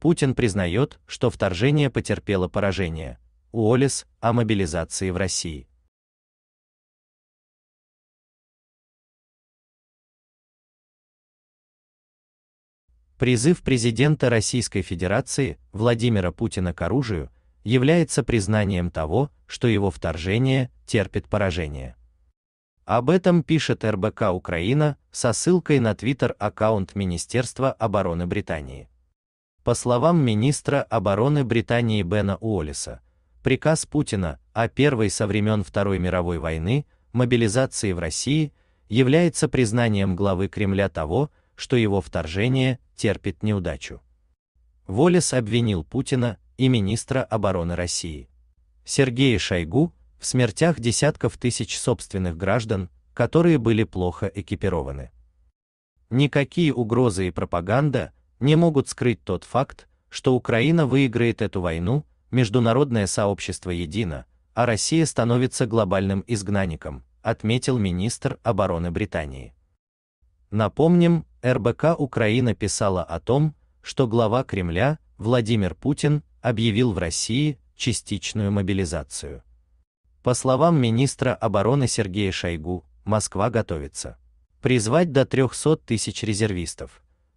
Путин признает, что вторжение потерпело поражение. Уоллес о мобилизации в России. Призыв президента Российской Федерации Владимира Путина к оружию является признанием того, что его вторжение терпит поражение. Об этом пишет РБК Украина со ссылкой на твиттер аккаунт Министерства обороны Британии. По словам министра обороны Британии Бена Уоллиса, приказ Путина о первой со времен Второй мировой войны мобилизации в России является признанием главы Кремля того, что его вторжение терпит неудачу. Волес обвинил Путина и министра обороны России Сергея Шойгу в смертях десятков тысяч собственных граждан, которые были плохо экипированы. Никакие угрозы и пропаганда не могут скрыть тот факт, что Украина выиграет эту войну, международное сообщество едино, а Россия становится глобальным изгнанником, отметил министр обороны Британии. Напомним, РБК Украина писала о том, что глава Кремля Владимир Путин объявил в России частичную мобилизацию. По словам министра обороны Сергея Шойгу, Москва готовится призвать до 300 тысяч резервистов,